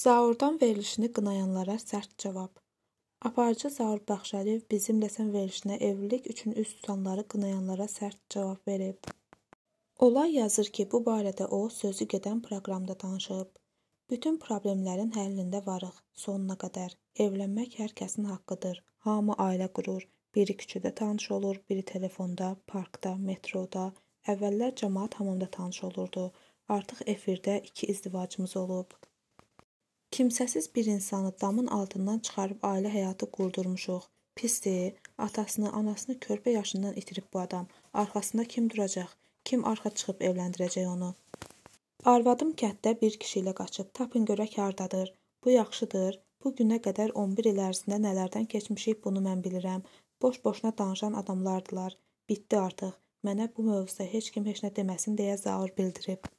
Zaurdan verilişini qınayanlara sərt cavab. Aparıcı Zaur Baxşəliyev bizimləsən verilişinə evlilik üçün üz tutanları qınayanlara sərt cavab verib. Olay yazır ki, bu barədə o sözü gedən proqramda danışıb. Bütün problemlərin həllində varıq sonuna qədər. Evlənmək hər kəsin haqqıdır. Hamı ailə qurur. Biri küçədə tanış olur, biri telefonda, parkda, metroda. Əvvəllər cəmaət hamamda tanış olurdu. Artıq efirdə iki izdivacımız olub. Kimsəsiz bir insanı damın altından çıxarıb ailə həyatı qurdurmuşuq. Pisdir. Atasını, anasını körpə yaşından itirib bu adam. Arxasında kim duracaq? Kim arxa çıxıb evləndirəcək onu? Arvadım kənddə bir kişi ilə qaçıb. Tapın görək hardadır. Bu yaxşıdır. Bu günə qədər 11 il ərzində nələrdən keçmişik, bunu mən bilirəm. Boş-boşuna danışan adamlardılar. Bitdi artıq. Mənə bu mövzuda heç kim heç nə deməsin deyə Zaur bildirib.